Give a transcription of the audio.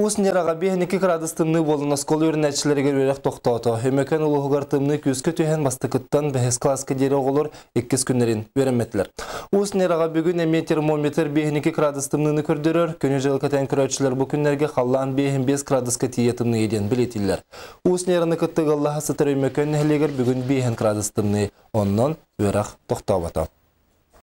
Уснераға бейін 2 градустынны болын оскол өрнәтшілерге өрек тоқтауты. Өмекен ұлығығар тымны күзгі түйен бастықыттан бәхес классқа дері олыр 2 күннерін өреметілер. Уснераға бүгін әме термометр бейін 2 градустынны көрдірір. Көне жылқытен күрәтшілер бұл күннерге қаллан бейін 5 градуска тиетімні еден білетілер. Уснераны күттігі Аллаға сытыр өмекен әлігер бүгін бейін градустынны оннан өрек тоқтауаты.